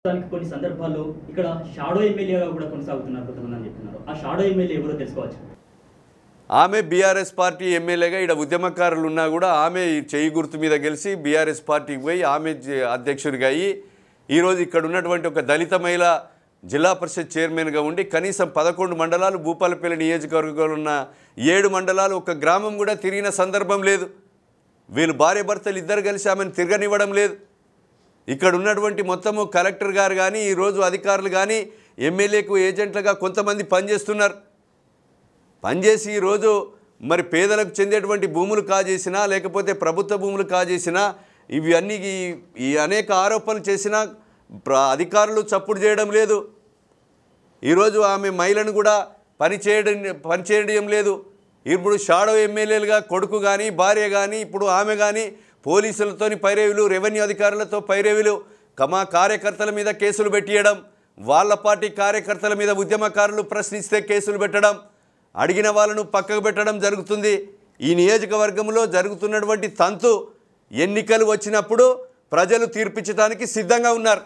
ప్రస్తుతానికి కొన్ని సందర్భాల్లో ఇక్కడ షాడో ఎమ్మెల్యేగా కూడా కొనసాగుతున్నారు కొంతమంది అని చెప్తున్నారు ఆ షాడో ఎమ్మెల్యే ఎవరో తెలుసుకోవచ్చు ఆమె బీఆర్ఎస్ పార్టీ ఎమ్మెల్యేగా ఇక్కడ ఉద్యమకారులు ఉన్నా కూడా ఆమె చేయి గుర్తు మీద గెలిచి బీఆర్ఎస్ పార్టీకి పోయి ఆమె అధ్యక్షుడిగా అయ్యి ఈరోజు ఇక్కడ ఉన్నటువంటి ఒక దళిత మహిళ జిల్లా పరిషత్ చైర్మన్గా ఉండి కనీసం పదకొండు మండలాలు భూపాలపల్లి నియోజకవర్గంలో ఉన్న ఏడు మండలాలు ఒక గ్రామం కూడా తిరిగిన సందర్భం లేదు వీళ్ళు భార్య భర్తలు ఇద్దరు కలిసి ఆమెను తిరగనివ్వడం లేదు ఇక్కడ ఉన్నటువంటి మొత్తము కలెక్టర్ గారు కానీ ఈరోజు అధికారులు కానీ ఎమ్మెల్యేకు ఏజెంట్లుగా కొంతమంది పనిచేస్తున్నారు పనిచేసి ఈరోజు మరి పేదలకు చెందేటువంటి భూములు కాజేసినా లేకపోతే ప్రభుత్వ భూములు కాజేసినా ఇవన్నీ ఈ అనేక ఆరోపణలు చేసినా అధికారులు చప్పుడు చేయడం లేదు ఈరోజు ఆమె మహిళను కూడా పని చేయడం లేదు ఇప్పుడు షాడో ఎమ్మెల్యేలుగా కొడుకు కానీ భార్య కానీ ఇప్పుడు ఆమె కానీ పోలీసులతోని పైరేవులు రెవెన్యూ అధికారులతో పైరేవులు కమా కార్యకర్తల మీద కేసులు పెట్టియడం వాళ్ళ పార్టీ కార్యకర్తల మీద ఉద్యమకారులు ప్రశ్నిస్తే కేసులు పెట్టడం అడిగిన వాళ్ళను పక్కకు పెట్టడం జరుగుతుంది ఈ నియోజకవర్గంలో జరుగుతున్నటువంటి తంతు ఎన్నికలు వచ్చినప్పుడు ప్రజలు తీర్పిచ్చడానికి సిద్ధంగా ఉన్నారు